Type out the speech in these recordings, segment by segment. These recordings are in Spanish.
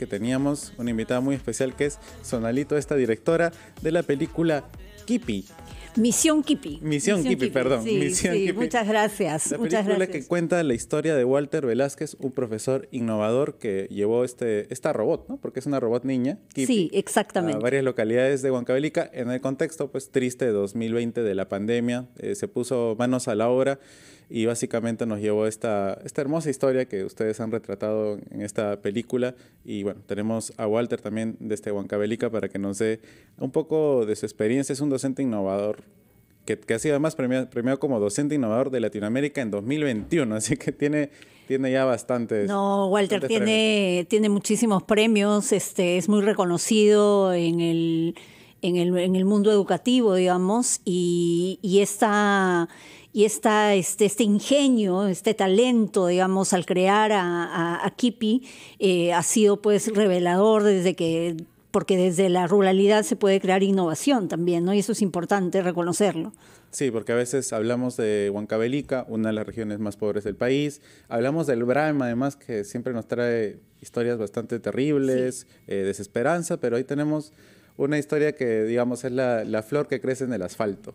que teníamos una invitada muy especial que es Sonalito, esta directora de la película Kipi. Misión Kipi. Misión, Kipi, perdón. Misión Muchas gracias. La película que cuenta la historia de Walter Velázquez, un profesor innovador que llevó este, esta robot, ¿no? Porque es una robot niña. Kipi, sí, exactamente. A varias localidades de Huancavelica en el contexto, pues, triste de 2020 de la pandemia. Eh, se puso manos a la obra y básicamente nos llevó esta, esta hermosa historia que ustedes han retratado en esta película. Y bueno, tenemos a Walter también de este Huancabelica para que nos dé un poco de su experiencia. Es un docente innovador que, ha sido además premiado, como docente innovador de Latinoamérica en 2021, así que tiene, tiene ya bastantes. No, Walter tiene, tiene muchísimos premios, este, es muy reconocido en el, en el, mundo educativo, digamos, y, y y este, este, ingenio, este talento, digamos, al crear a, a, Kipi, eh, ha sido pues revelador desde que porque desde la ruralidad se puede crear innovación también, ¿no? Y eso es importante reconocerlo. Sí, porque a veces hablamos de Huancavelica, una de las regiones más pobres del país. Hablamos del Brahma, además, que siempre nos trae historias bastante terribles, eh, desesperanza, pero ahí tenemos una historia que, digamos, es la, flor que crece en el asfalto.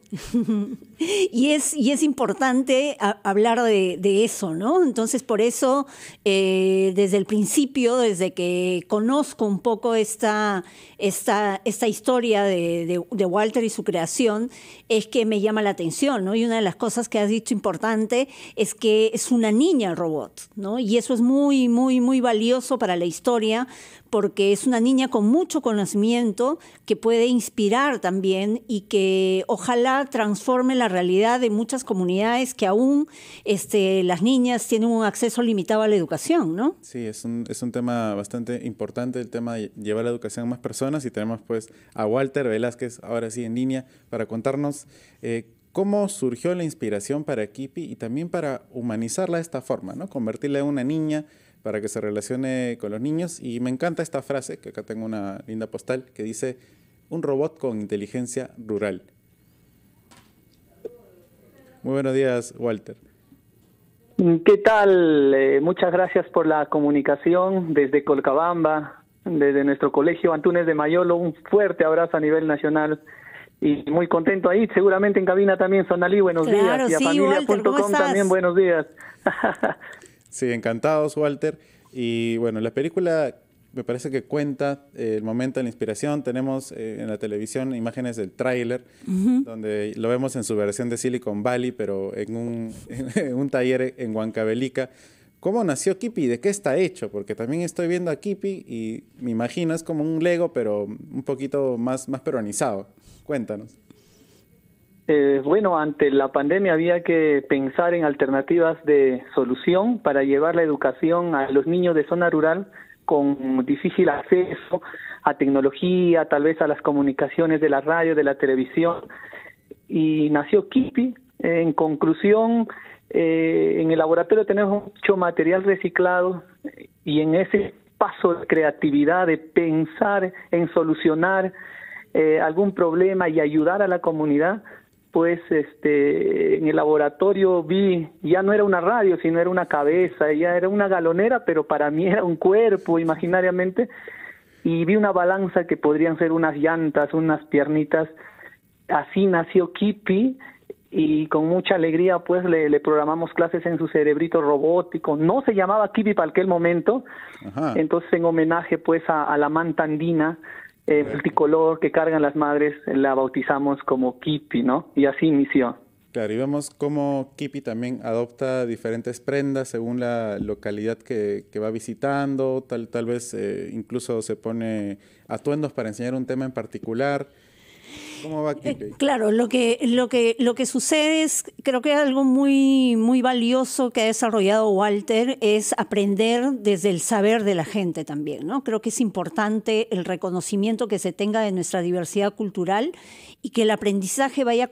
y, es, y es importante hablar de, eso, ¿no? Entonces, por eso, eh, desde el principio, desde que conozco un poco esta, esta, esta historia de, de, Walter y su creación, es que me llama la atención, ¿no? Y una de las cosas que has dicho importante es que es una niña el robot, ¿no? Y eso es muy, muy, muy valioso para la historia, porque es una niña con mucho conocimiento que puede inspirar también y que ojalá transforme la realidad de muchas comunidades que aún este, las niñas tienen un acceso limitado a la educación, ¿no? Sí, es un, tema bastante importante, el tema de llevar la educación a más personas y tenemos pues a Walter Velázquez ahora sí en línea para contarnos eh, ¿Cómo surgió la inspiración para Kipi y también para humanizarla de esta forma, ¿no? convertirla en una niña para que se relacione con los niños. Y me encanta esta frase, que acá tengo una linda postal, que dice, un robot con inteligencia rural. Muy buenos días, Walter. Mm, ¿Qué tal? Eh, muchas gracias por la comunicación desde Colcabamba, desde nuestro colegio Antunes de Mayolo. Un fuerte abrazo a nivel nacional y muy contento ahí. Seguramente en cabina también, Sonalí, buenos días. Y a familia.com también, buenos días. Sí, encantados, Walter. Y bueno, la película me parece que cuenta eh, el momento de la inspiración. Tenemos eh, en la televisión imágenes del tráiler, donde lo vemos en su versión de Silicon Valley, pero en un, taller en Huancavelica. ¿Cómo nació Kipi? ¿De qué está hecho? Porque también estoy viendo a Kipi y me imagino es como un Lego, pero un poquito más peronizado. Cuéntanos. Eh, bueno, ante la pandemia había que pensar en alternativas de solución para llevar la educación a los niños de zona rural con difícil acceso a tecnología, tal vez a las comunicaciones de la radio, de la televisión. Y nació Kipi. En conclusión, eh, en el laboratorio tenemos mucho material reciclado y en ese paso de creatividad, de pensar en solucionar eh, algún problema y ayudar a la comunidad, pues este en el laboratorio vi ya no era una radio sino era una cabeza ya era una galonera pero para mí era un cuerpo imaginariamente y vi una balanza que podrían ser unas llantas unas piernitas así nació Kipi y con mucha alegría pues le, programamos clases en su cerebrito robótico no se llamaba Kipi para aquel momento entonces en homenaje pues a, a la mantandina el eh, multicolor que cargan las madres, la bautizamos como Kipi, ¿no? Y así inició. Claro, y vemos cómo Kipi también adopta diferentes prendas según la localidad que, que va visitando, tal, tal vez eh, incluso se pone atuendos para enseñar un tema en particular. Eh, claro, lo que, lo, que, lo que sucede es, creo que algo muy, muy valioso que ha desarrollado Walter es aprender desde el saber de la gente también, ¿no? Creo que es importante el reconocimiento que se tenga de nuestra diversidad cultural y que el aprendizaje vaya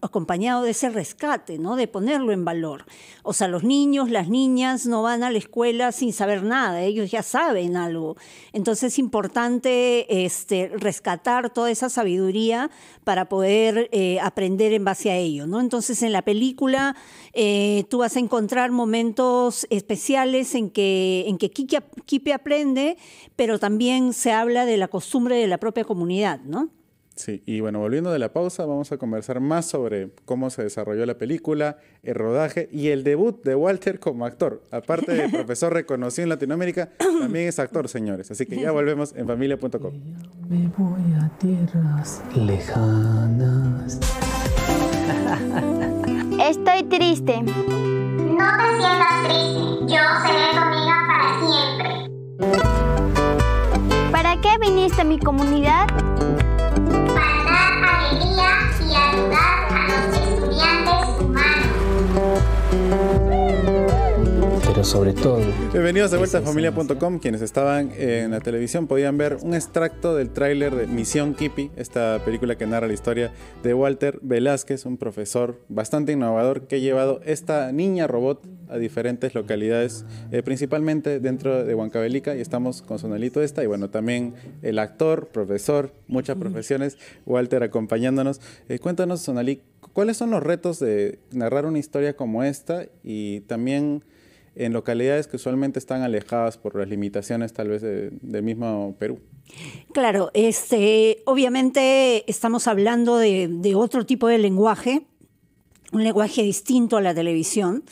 acompañado de ese rescate, ¿no? De ponerlo en valor. O sea, los niños, las niñas no van a la escuela sin saber nada, ellos ya saben algo. Entonces es importante este, rescatar toda esa sabiduría para poder eh, aprender en base a ello, ¿no? Entonces en la película eh, tú vas a encontrar momentos especiales en que, en aprende, pero también se habla de la costumbre de la propia comunidad, ¿no? Sí, y bueno, volviendo de la pausa, vamos a conversar más sobre cómo se desarrolló la película, el rodaje y el debut de Walter como actor. Aparte de profesor reconocido en Latinoamérica, también es actor, señores. Así que ya volvemos en familia.com. Me voy a tierras lejanas. Estoy triste. No te sientas triste. Yo seré tu amiga para siempre. ¿Para qué viniste a mi comunidad? sobre todo. Bienvenidos de vuelta a familia.com. Quienes estaban en la televisión podían ver un extracto del tráiler de Misión Kipi, esta película que narra la historia de Walter Velázquez, un profesor bastante innovador que ha llevado esta niña robot a diferentes localidades, eh, principalmente dentro de Huancavelica. Y estamos con Sonalito esta y bueno, también el actor, profesor, muchas profesiones, Walter acompañándonos. Eh, cuéntanos, Sonalí, ¿cuáles son los retos de narrar una historia como esta y también en localidades que usualmente están alejadas por las limitaciones tal vez del mismo Perú. Claro, este, obviamente estamos hablando de, de otro tipo de lenguaje, un lenguaje distinto a la televisión.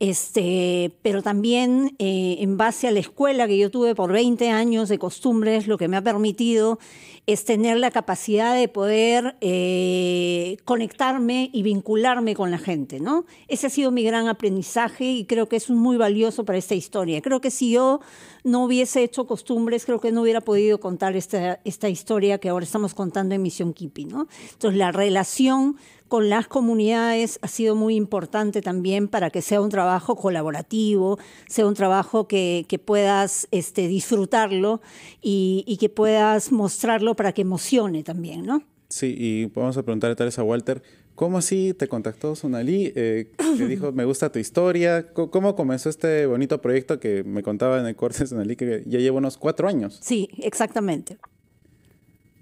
Este, pero también eh, en base a la escuela que yo tuve por 20 años de costumbres, lo que me ha permitido es tener la capacidad de poder eh, conectarme y vincularme con la gente, ¿no? Ese ha sido mi gran aprendizaje y creo que es muy valioso para esta historia. Creo que si yo no hubiese hecho costumbres, creo que no hubiera podido contar esta, esta historia que ahora estamos contando en Misión Kipi. ¿no? Entonces, la relación con las comunidades ha sido muy importante también para que sea un trabajo colaborativo, sea un trabajo que, puedas este, disfrutarlo y, que puedas mostrarlo para que emocione también, ¿no? Sí, y vamos a preguntarle tal vez a Walter, ¿cómo así te contactó Sonalí? Eh, te dijo, me gusta tu historia. ¿Cómo comenzó este bonito proyecto que me contaba en el corte de Sonalí que ya lleva unos cuatro años? Sí, exactamente.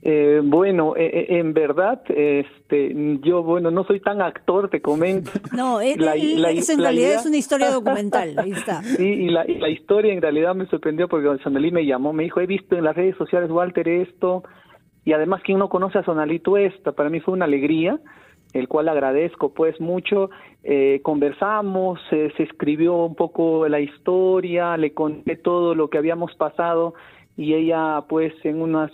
Eh, bueno, eh, eh, en verdad, este, yo, bueno, no soy tan actor, te comento. No, es, la, en realidad es una historia documental, ahí está. Sí, y la, historia en realidad me sorprendió porque Sonalí me llamó, me dijo, he visto en las redes sociales, Walter, esto, y además, quien no conoce a Sonalí esta para mí fue una alegría, el cual agradezco pues mucho. conversamos, se escribió un poco la historia, le conté todo lo que habíamos pasado y ella pues en unas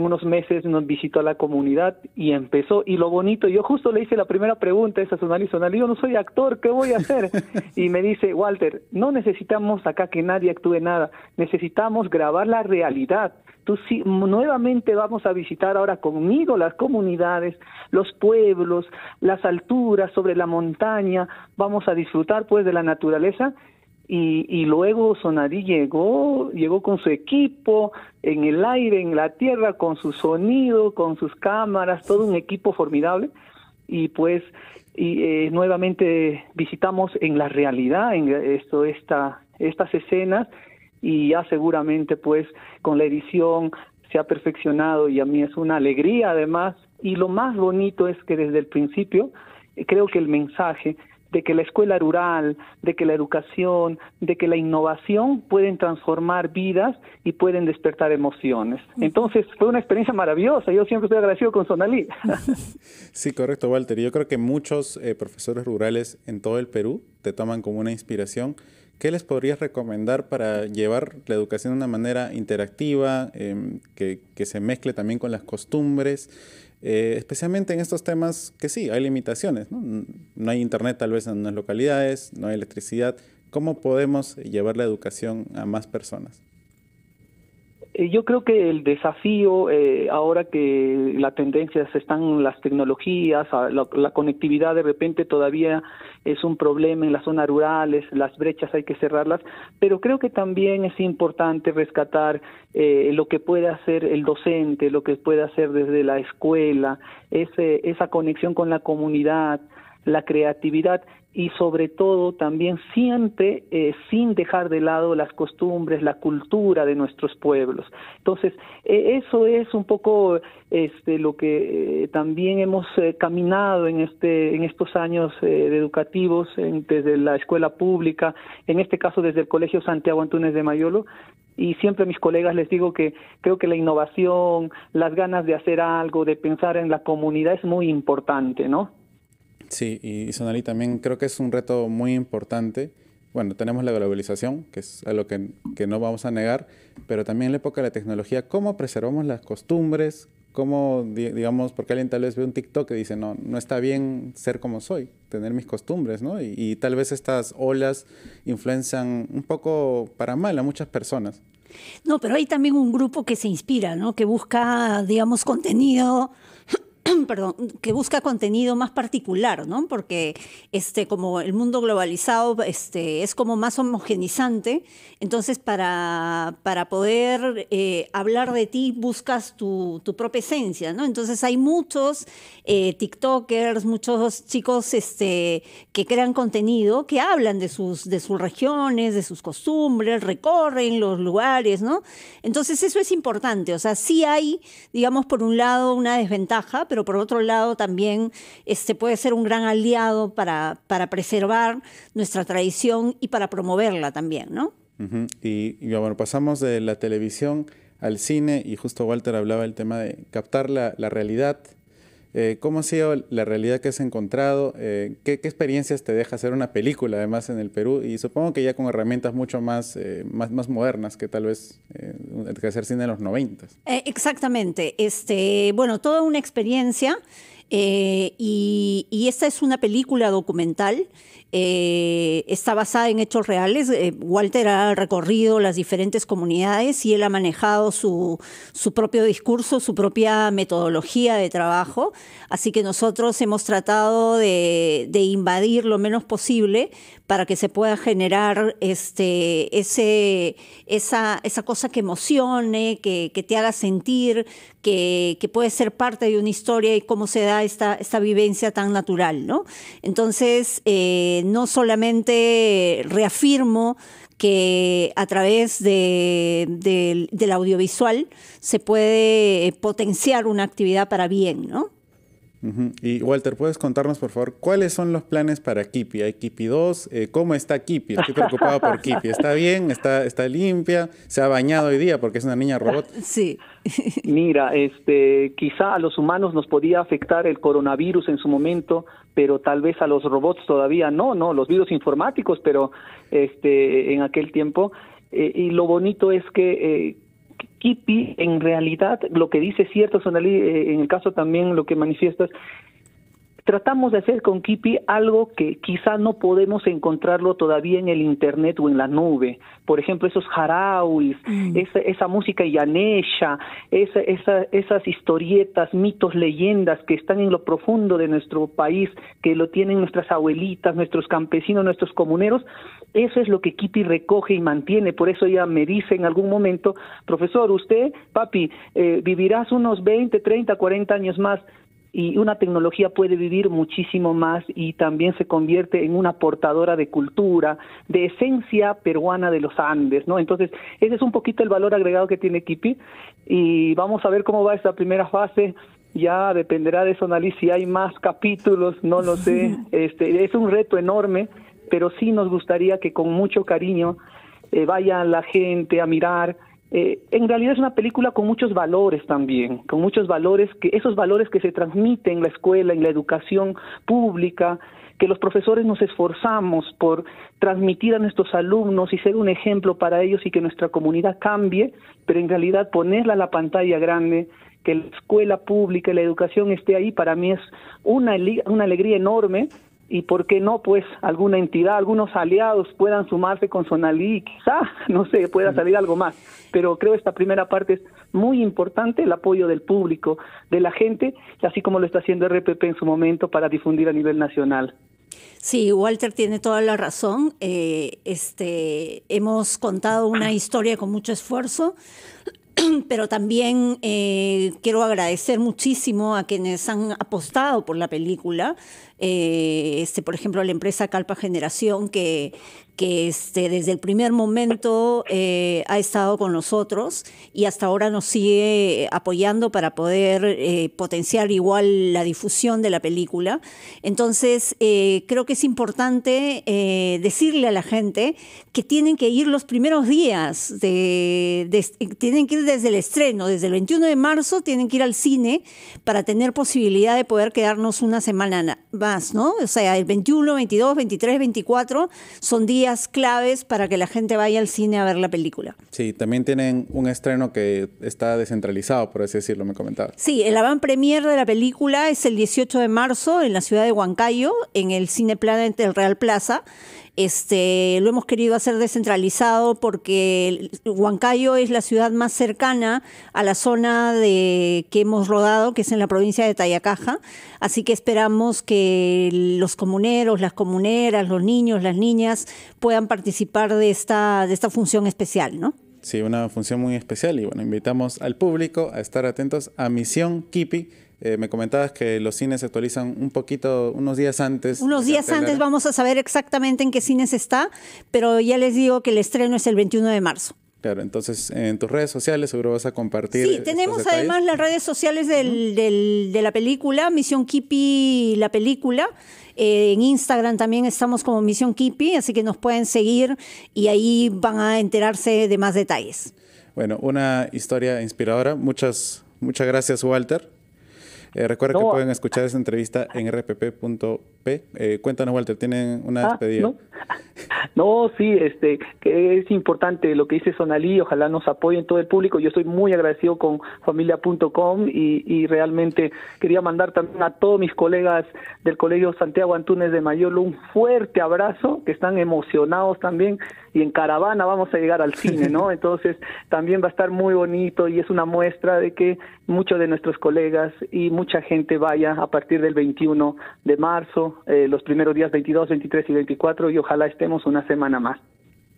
en unos meses nos visitó a la comunidad y empezó. Y lo bonito, yo justo le hice la primera pregunta esa a yo no soy actor, ¿qué voy a hacer? Y me dice, Walter, no necesitamos acá que nadie actúe nada, necesitamos grabar la realidad. Tú sí, nuevamente vamos a visitar ahora conmigo las comunidades, los pueblos, las alturas, sobre la montaña, vamos a disfrutar pues de la naturaleza y, luego Sonadí llegó, llegó con su equipo en el aire, en la tierra, con su sonido, con sus cámaras, todo un equipo formidable. Y pues y, eh, nuevamente visitamos en la realidad en eh, esto, esta, estas escenas y ya seguramente pues con la edición se ha perfeccionado y a mí es una alegría además. Y lo más bonito es que desde el principio eh, creo que el mensaje de que la escuela rural, de que la educación, de que la innovación pueden transformar vidas y pueden despertar emociones. Entonces fue una experiencia maravillosa. Yo siempre estoy agradecido con Sonalí. Sí, correcto, Walter. Yo creo que muchos eh, profesores rurales en todo el Perú te toman como una inspiración. ¿Qué les podrías recomendar para llevar la educación de una manera interactiva, em, que, que, se mezcle también con las costumbres eh, especialmente en estos temas que sí, hay limitaciones, ¿no? no hay internet tal vez en unas localidades, no hay electricidad. ¿Cómo podemos llevar la educación a más personas? Eh, yo creo que el desafío eh, ahora que la tendencia están las tecnologías, la, conectividad de repente todavía es un problema en las zonas rurales, las brechas hay que cerrarlas, pero creo que también es importante rescatar eh, lo que puede hacer el docente, lo que puede hacer desde la escuela, ese, esa conexión con la comunidad, la creatividad y sobre todo también siempre eh, sin dejar de lado las costumbres, la cultura de nuestros pueblos. Entonces, e, eso es un poco este, lo que eh, también hemos eh, caminado en, este, en estos años educativos desde la escuela pública, en este caso desde el Colegio Santiago Antunes de Mayolo, y siempre a mis colegas les digo que creo que la innovación, las ganas de hacer algo, de pensar en la comunidad es muy importante, ¿no? Sí, y Sonali también creo que es un reto muy importante. Bueno, tenemos la globalización, que es algo que, que no vamos a negar, pero también en la época de la tecnología, cómo preservamos las costumbres, cómo, digamos, porque alguien tal vez ve un TikTok que dice, no, no está bien ser como soy, tener mis costumbres, ¿no? Y, y tal vez estas olas influencian un poco para mal a muchas personas. No, pero hay también un grupo que se inspira, ¿no? Que busca, digamos, contenido perdón, que busca contenido más particular, ¿no? Porque este, como el mundo globalizado este, es como más homogenizante, entonces para, para poder eh, hablar de ti buscas tu, propia esencia, ¿no? Entonces hay muchos eh, TikTokers, muchos chicos este, que crean contenido, que hablan de sus, de sus regiones, de sus costumbres, recorren los lugares, ¿no? Entonces eso es importante, o sea, sí hay, digamos, por un lado una desventaja, pero pero por otro lado también este, puede ser un gran aliado para, para preservar nuestra tradición y para promoverla también, ¿no? y, bueno, pasamos de la televisión al cine y justo Walter hablaba del tema de captar la, realidad. Eh, ¿Cómo ha sido la realidad que has encontrado? Eh, ¿qué, experiencias te deja hacer una película además en el Perú? Y supongo que ya con herramientas mucho más, eh, más, más, modernas que tal vez que hacer cine en los 90. Eh, exactamente. Este, bueno, toda una experiencia. Eh, y, y, esta es una película documental eh, está basada en hechos reales. Eh, Walter ha recorrido las diferentes comunidades y él ha manejado su, su, propio discurso, su propia metodología de trabajo. Así que nosotros hemos tratado de, invadir lo menos posible para que se pueda generar este, ese, esa, esa cosa que emocione, que, que te haga sentir, que, que, puede ser parte de una historia y cómo se da esta, esta vivencia tan natural. ¿no? Entonces, eh, eh, no solamente reafirmo que a través del audiovisual se puede eh, potenciar una actividad para bien, ¿no? Y Walter, ¿puedes contarnos, por favor, cuáles son los planes para Kipi? ¿Hay Kipi 2? Eh, ¿Cómo está Kipi? Estoy preocupada por Kipi. ¿Está bien? ¿Está, ¿Está limpia? ¿Se ha bañado hoy día porque es una niña robot? Sí. Mira, este, quizá a los humanos nos podía afectar el coronavirus en su momento, pero tal vez a los robots todavía no, no, los virus informáticos, pero este, en aquel tiempo. Eh, y lo bonito es que eh, Kipi en realidad lo que dice cierto Sonalí, eh, en el caso también lo que manifiestas tratamos de hacer con Kipi algo que quizá no podemos encontrarlo todavía en el Internet o en la nube. Por ejemplo, esos jarawis, mm. esa, música yanesha, esas historietas, mitos, leyendas que están en lo profundo de nuestro país, que lo tienen nuestras abuelitas, nuestros campesinos, nuestros comuneros. Eso es lo que Kipi recoge y mantiene. Por eso ella me dice en algún momento, profesor, usted, papi, eh, vivirás unos 20, 30, 40 años más y una tecnología puede vivir muchísimo más y también se convierte en una portadora de cultura, de esencia peruana de los Andes, ¿no? Entonces, ese es un poquito el valor agregado que tiene Kipi y vamos a ver cómo va esta primera fase. Ya dependerá de eso, Analí, si hay más capítulos, no lo sé. Este, es un reto enorme, pero sí nos gustaría que con mucho cariño eh, vaya la gente a mirar, eh, en realidad es una película con muchos valores también, con muchos valores, que esos valores que se transmiten en la escuela, en la educación pública, que los profesores nos esforzamos por transmitir a nuestros alumnos y ser un ejemplo para ellos y que nuestra comunidad cambie, pero en realidad ponerla a la pantalla grande, que la escuela pública y la educación esté ahí, para mí es una, una alegría enorme y por qué no, pues alguna entidad, algunos aliados puedan sumarse con Sonalí quizá, no sé, pueda salir algo más. Pero creo esta primera parte es muy importante, el apoyo del público, de la gente, así como lo está haciendo RPP en su momento para difundir a nivel nacional. Sí, Walter tiene toda la razón. Eh, este, hemos contado una historia con mucho esfuerzo pero también eh, quiero agradecer muchísimo a quienes han apostado por la película. Eh, este, por ejemplo, la empresa Calpa Generación, que, este, desde el primer momento eh, ha estado con nosotros y hasta ahora nos sigue apoyando para poder eh, potenciar igual la difusión de la película. Entonces, creo que es importante decirle a la gente que tienen que ir los primeros días, tienen que ir desde el estreno, desde el 21 de marzo, tienen que ir al cine para tener posibilidad de poder quedarnos una semana. ¿no? O sea, el 21, 22, 23, 24 son días claves para que la gente vaya al cine a ver la película. Sí, también tienen un estreno que está descentralizado, por así decirlo, me comentaba. Sí, el avant premier de la película es el 18 de marzo en la ciudad de Huancayo, en el Cine Planet del Real Plaza. Este, lo hemos querido hacer descentralizado porque Huancayo es la ciudad más cercana a la zona de, que hemos rodado, que es en la provincia de Tayacaja. Así que esperamos que los comuneros, las comuneras, los niños, las niñas puedan participar de esta, de esta función especial, ¿no? Sí, una función muy especial y bueno, invitamos al público a estar atentos a Misión Kipi. Eh, me comentabas que los cines se actualizan un poquito, unos días antes. Unos días antes vamos a saber exactamente en qué cines está, pero ya les digo que el estreno es el 21 de marzo. Claro, entonces en tus redes sociales seguro vas a compartir. Sí, tenemos además las redes sociales de la película, Misión Kipi, la película. Eh, en Instagram también estamos como Misión Kipi, así que nos pueden seguir y ahí van a enterarse de más detalles. Bueno, una historia inspiradora. Muchas, muchas gracias, Walter. Eh, recuerda que pueden escuchar esa entrevista en rpp.p. Eh, cuéntanos, Walter, ¿tienen una ah, despedida? No, sí, este, que es importante lo que dice Sonalí, ojalá nos apoyen todo el público. Yo estoy muy agradecido con familia.com y, y realmente quería mandar también a todos mis colegas del Colegio Santiago Antunes de Mayolo un fuerte abrazo, que están emocionados también y en caravana vamos a llegar al cine, ¿no? Entonces también va a estar muy bonito y es una muestra de que muchos de nuestros colegas y mucha gente vaya a partir del 21 de marzo, eh, los primeros días 22, 23 y 24 y ojalá estemos una semana más.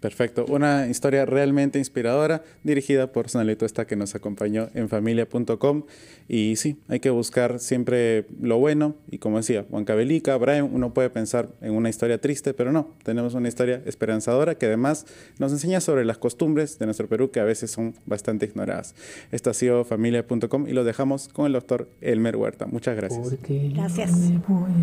Perfecto. Una historia realmente inspiradora, dirigida por Sonalito Esta, que nos acompañó en familia.com. Y sí, hay que buscar siempre lo bueno. Y como decía, Juan Cabelica, Brian, uno puede pensar en una historia triste, pero no. Tenemos una historia esperanzadora que además nos enseña sobre las costumbres de nuestro Perú que a veces son bastante ignoradas. Esto ha sido familia.com y lo dejamos con el doctor Elmer Huerta. Muchas gracias. Gracias.